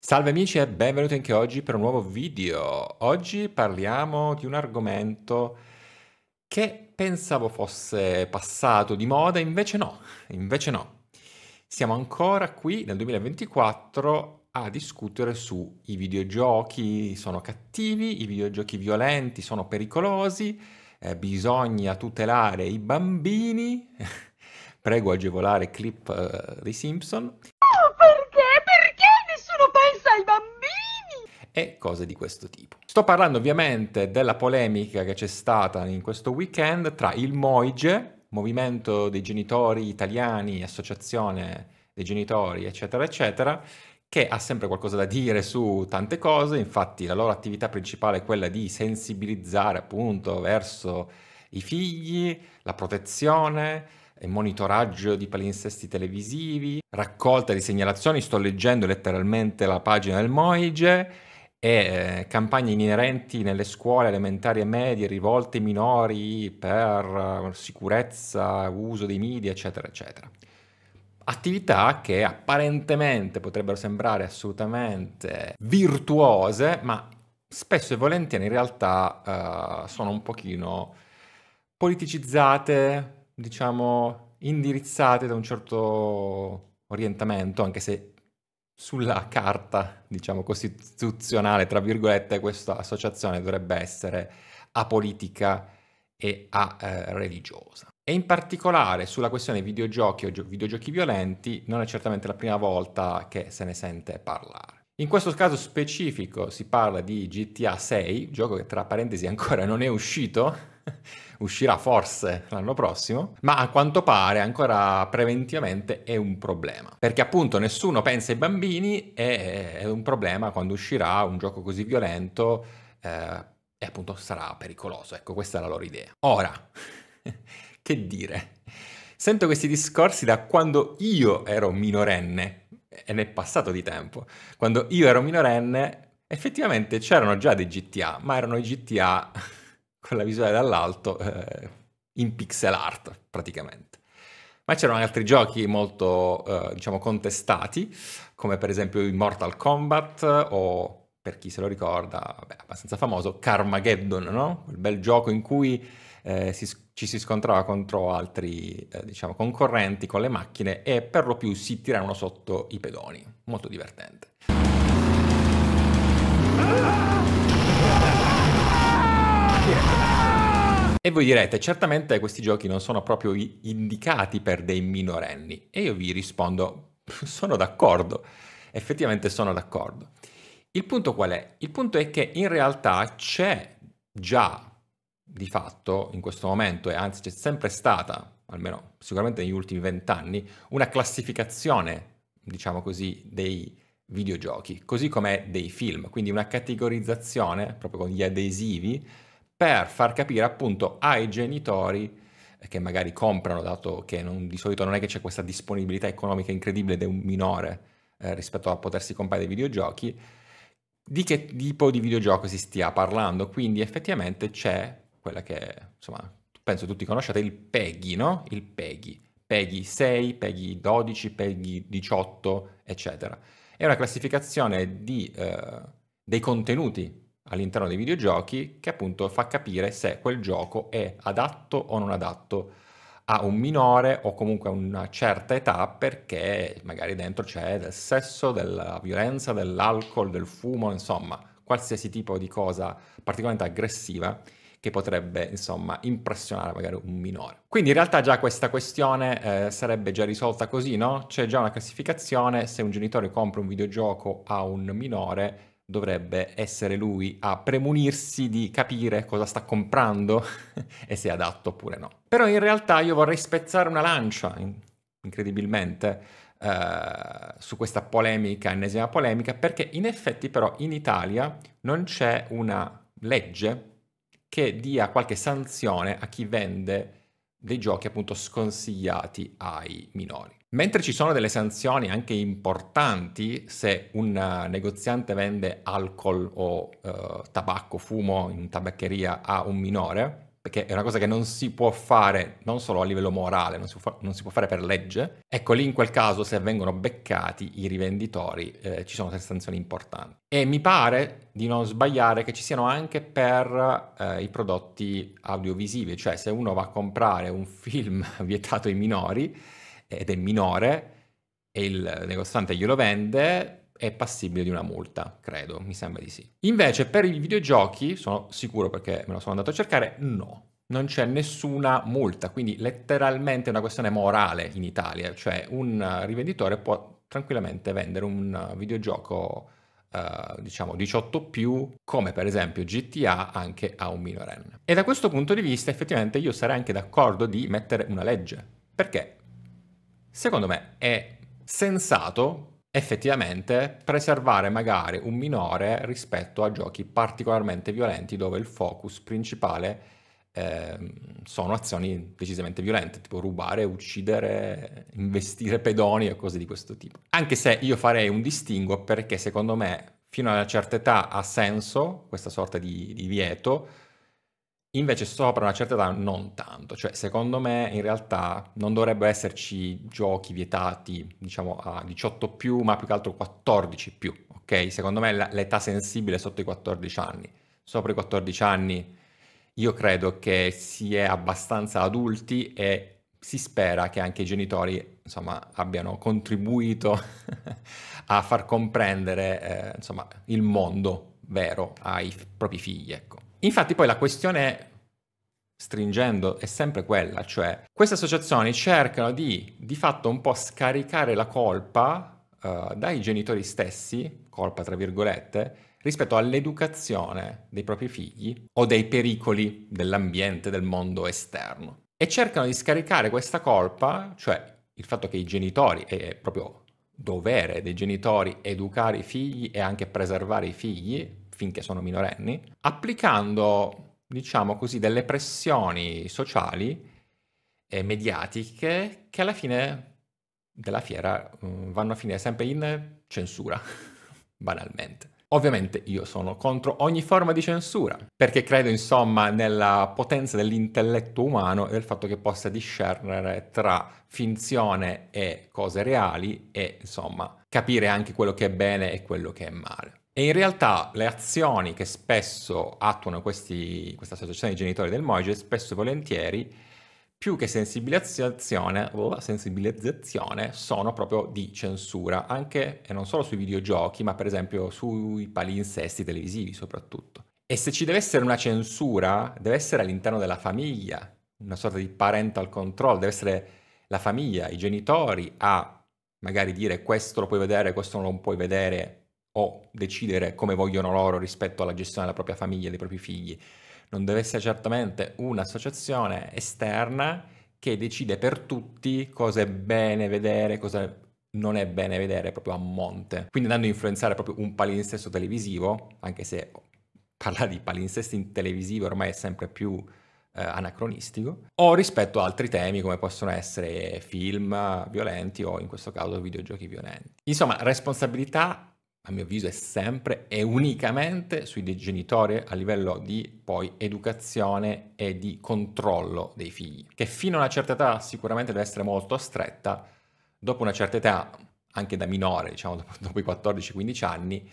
Salve amici e benvenuti anche oggi per un nuovo video. Oggi parliamo di un argomento che pensavo fosse passato di moda, invece no, invece no. Siamo ancora qui nel 2024 a discutere sui videogiochi sono cattivi, i videogiochi violenti sono pericolosi, eh, bisogna tutelare i bambini. Prego agevolare clip eh, dei Simpson. e cose di questo tipo. Sto parlando ovviamente della polemica che c'è stata in questo weekend tra il Moige, Movimento dei Genitori Italiani, Associazione dei Genitori, eccetera, eccetera, che ha sempre qualcosa da dire su tante cose, infatti la loro attività principale è quella di sensibilizzare appunto verso i figli, la protezione, il monitoraggio di palinsesti televisivi, raccolta di segnalazioni, sto leggendo letteralmente la pagina del Moige, e eh, campagne inerenti nelle scuole elementari e medie rivolte ai minori per eh, sicurezza, uso dei media, eccetera, eccetera. Attività che apparentemente potrebbero sembrare assolutamente virtuose, ma spesso e volentieri in realtà eh, sono un pochino politicizzate, diciamo indirizzate da un certo orientamento, anche se sulla carta, diciamo, costituzionale, tra virgolette, questa associazione dovrebbe essere apolitica e a eh, religiosa. E in particolare sulla questione videogiochi o gio- videogiochi violenti non è certamente la prima volta che se ne sente parlare. In questo caso specifico si parla di GTA 6, gioco che tra parentesi ancora non è uscito, uscirà forse l'anno prossimo, ma a quanto pare ancora preventivamente è un problema. Perché appunto nessuno pensa ai bambini e è un problema quando uscirà un gioco così violento eh, e appunto sarà pericoloso. Ecco, questa è la loro idea. Ora, che dire? Sento questi discorsi da quando io ero minorenne, e ne è passato di tempo. Quando io ero minorenne, effettivamente c'erano già dei GTA, ma erano i GTA con la visuale dall'alto eh, in pixel art praticamente. Ma c'erano altri giochi molto, eh, diciamo, contestati, come per esempio Immortal Kombat o, per chi se lo ricorda, vabbè, abbastanza famoso, Carmageddon, no? Quel bel gioco in cui eh, si, ci si scontrava contro altri, eh, diciamo, concorrenti con le macchine e per lo più si tirarono sotto i pedoni. Molto divertente. Ah! E voi direte, certamente questi giochi non sono proprio indicati per dei minorenni. E io vi rispondo, sono d'accordo, effettivamente sono d'accordo. Il punto qual è? Il punto è che in realtà c'è già di fatto in questo momento, e anzi c'è sempre stata, almeno sicuramente negli ultimi vent'anni, una classificazione, diciamo così, dei videogiochi, così come dei film, quindi una categorizzazione proprio con gli adesivi per far capire appunto ai genitori eh, che magari comprano, dato che non, di solito non è che c'è questa disponibilità economica incredibile ed è un minore eh, rispetto a potersi comprare dei videogiochi, di che tipo di videogioco si stia parlando. Quindi effettivamente c'è quella che, insomma, penso tutti conosciate, il PEGI, no? Il PEGI. PEGI 6, PEGI 12, PEGI 18, eccetera. È una classificazione di, eh, dei contenuti all'interno dei videogiochi che appunto fa capire se quel gioco è adatto o non adatto a un minore o comunque a una certa età perché magari dentro c'è del sesso, della violenza, dell'alcol, del fumo, insomma, qualsiasi tipo di cosa particolarmente aggressiva che potrebbe insomma impressionare magari un minore. Quindi in realtà già questa questione eh, sarebbe già risolta così, no? C'è già una classificazione, se un genitore compra un videogioco a un minore dovrebbe essere lui a premunirsi di capire cosa sta comprando e se è adatto oppure no. Però in realtà io vorrei spezzare una lancia, incredibilmente, eh, su questa polemica, ennesima polemica, perché in effetti però in Italia non c'è una legge che dia qualche sanzione a chi vende dei giochi appunto sconsigliati ai minori. Mentre ci sono delle sanzioni anche importanti se un eh, negoziante vende alcol o eh, tabacco, fumo in tabaccheria a un minore, perché è una cosa che non si può fare non solo a livello morale, non si può, fa- non si può fare per legge, ecco lì in quel caso se vengono beccati i rivenditori eh, ci sono delle sanzioni importanti. E mi pare di non sbagliare che ci siano anche per eh, i prodotti audiovisivi, cioè se uno va a comprare un film vietato ai minori ed è minore e il negoziante glielo vende, è passibile di una multa, credo, mi sembra di sì. Invece per i videogiochi, sono sicuro perché me lo sono andato a cercare, no. Non c'è nessuna multa, quindi letteralmente è una questione morale in Italia, cioè un rivenditore può tranquillamente vendere un videogioco Uh, diciamo 18 più, come per esempio GTA anche a un minorenne. E da questo punto di vista effettivamente io sarei anche d'accordo di mettere una legge, perché secondo me è sensato effettivamente preservare magari un minore rispetto a giochi particolarmente violenti dove il focus principale eh, sono azioni decisamente violente, tipo rubare, uccidere, investire pedoni e cose di questo tipo. Anche se io farei un distinguo perché secondo me fino a una certa età ha senso questa sorta di, di vieto, Invece sopra una certa età non tanto, cioè secondo me in realtà non dovrebbe esserci giochi vietati diciamo a 18 più, ma più che altro 14 più, ok? Secondo me l'età sensibile è sotto i 14 anni. Sopra i 14 anni io credo che si è abbastanza adulti e si spera che anche i genitori insomma, abbiano contribuito a far comprendere eh, insomma, il mondo vero ai propri figli, ecco. Infatti poi la questione, stringendo, è sempre quella, cioè queste associazioni cercano di di fatto un po' scaricare la colpa uh, dai genitori stessi, colpa tra virgolette, rispetto all'educazione dei propri figli o dei pericoli dell'ambiente, del mondo esterno. E cercano di scaricare questa colpa, cioè il fatto che i genitori, è proprio dovere dei genitori educare i figli e anche preservare i figli, finché sono minorenni, applicando, diciamo così, delle pressioni sociali e mediatiche che alla fine della fiera mm, vanno a finire sempre in censura, banalmente. Ovviamente io sono contro ogni forma di censura, perché credo insomma nella potenza dell'intelletto umano e del fatto che possa discernere tra finzione e cose reali e insomma capire anche quello che è bene e quello che è male. E in realtà le azioni che spesso attuano questi, questa associazione di genitori del Moige, spesso e volentieri, più che sensibilizzazione, oh, sensibilizzazione, sono proprio di censura, anche e non solo sui videogiochi, ma per esempio sui palinsesti televisivi soprattutto. E se ci deve essere una censura, deve essere all'interno della famiglia, una sorta di parental control, deve essere la famiglia, i genitori a magari dire questo lo puoi vedere, questo non lo puoi vedere, o decidere come vogliono loro rispetto alla gestione della propria famiglia e dei propri figli. Non deve essere certamente un'associazione esterna che decide per tutti cosa è bene vedere, cosa non è bene vedere proprio a monte. Quindi andando a influenzare proprio un palinsesto televisivo, anche se parlare di palinsesti in televisivo ormai è sempre più eh, anacronistico, o rispetto ad altri temi come possono essere film violenti o in questo caso videogiochi violenti. Insomma, responsabilità a mio avviso, è sempre e unicamente sui genitori a livello di poi educazione e di controllo dei figli, che fino a una certa età sicuramente deve essere molto stretta, dopo una certa età, anche da minore, diciamo dopo, i 14-15 anni,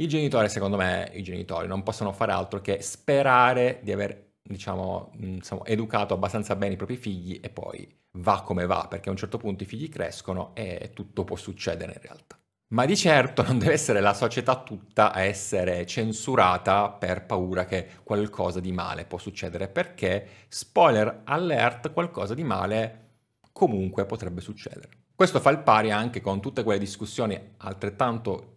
i genitori, secondo me, i genitori non possono fare altro che sperare di aver, diciamo, insomma, educato abbastanza bene i propri figli e poi va come va, perché a un certo punto i figli crescono e tutto può succedere in realtà. Ma di certo non deve essere la società tutta a essere censurata per paura che qualcosa di male può succedere, perché, spoiler alert, qualcosa di male comunque potrebbe succedere. Questo fa il pari anche con tutte quelle discussioni altrettanto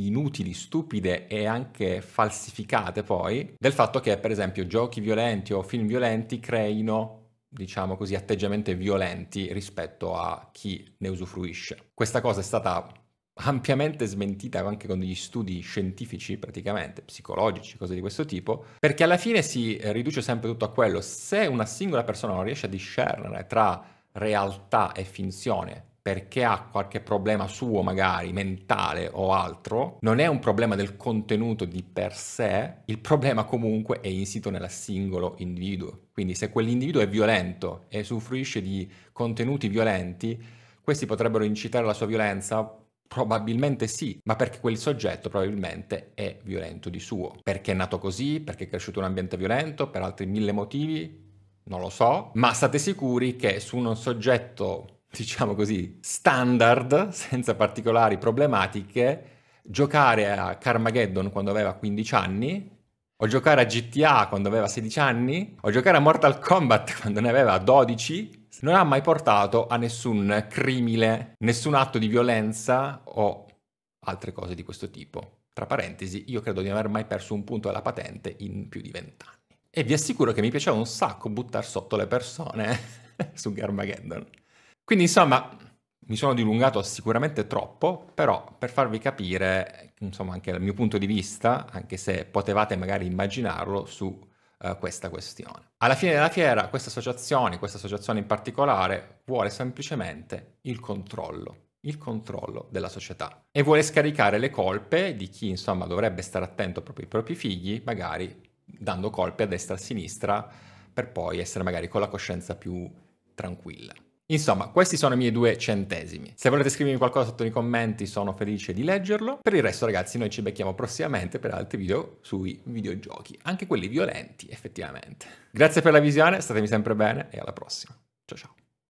inutili, stupide e anche falsificate poi, del fatto che per esempio giochi violenti o film violenti creino diciamo così, atteggiamenti violenti rispetto a chi ne usufruisce. Questa cosa è stata ampiamente smentita anche con degli studi scientifici praticamente, psicologici, cose di questo tipo, perché alla fine si riduce sempre tutto a quello. Se una singola persona non riesce a discernere tra realtà e finzione, perché ha qualche problema suo magari, mentale o altro, non è un problema del contenuto di per sé, il problema comunque è insito nella singolo individuo. Quindi se quell'individuo è violento e soffrisce di contenuti violenti, questi potrebbero incitare la sua violenza Probabilmente sì, ma perché quel soggetto probabilmente è violento di suo. Perché è nato così, perché è cresciuto in un ambiente violento, per altri mille motivi, non lo so, ma state sicuri che su un soggetto, diciamo così, standard, senza particolari problematiche, giocare a Carmageddon quando aveva 15 anni, o giocare a GTA quando aveva 16 anni, o giocare a Mortal Kombat quando ne aveva 12, non ha mai portato a nessun crimine, nessun atto di violenza o altre cose di questo tipo. Tra parentesi, io credo di non aver mai perso un punto della patente in più di vent'anni. E vi assicuro che mi piaceva un sacco buttare sotto le persone su Garmageddon. Quindi insomma, mi sono dilungato sicuramente troppo, però per farvi capire, insomma, anche dal mio punto di vista, anche se potevate magari immaginarlo, su eh, questa questione. Alla fine della fiera questa associazione, questa associazione in particolare, vuole semplicemente il controllo il controllo della società e vuole scaricare le colpe di chi insomma dovrebbe stare attento proprio ai propri figli, magari dando colpe a destra e a sinistra per poi essere magari con la coscienza più tranquilla. Insomma, questi sono i miei due centesimi. Se volete scrivermi qualcosa sotto nei commenti sono felice di leggerlo. Per il resto ragazzi noi ci becchiamo prossimamente per altri video sui videogiochi, anche quelli violenti effettivamente. Grazie per la visione, statemi sempre bene e alla prossima. Ciao ciao.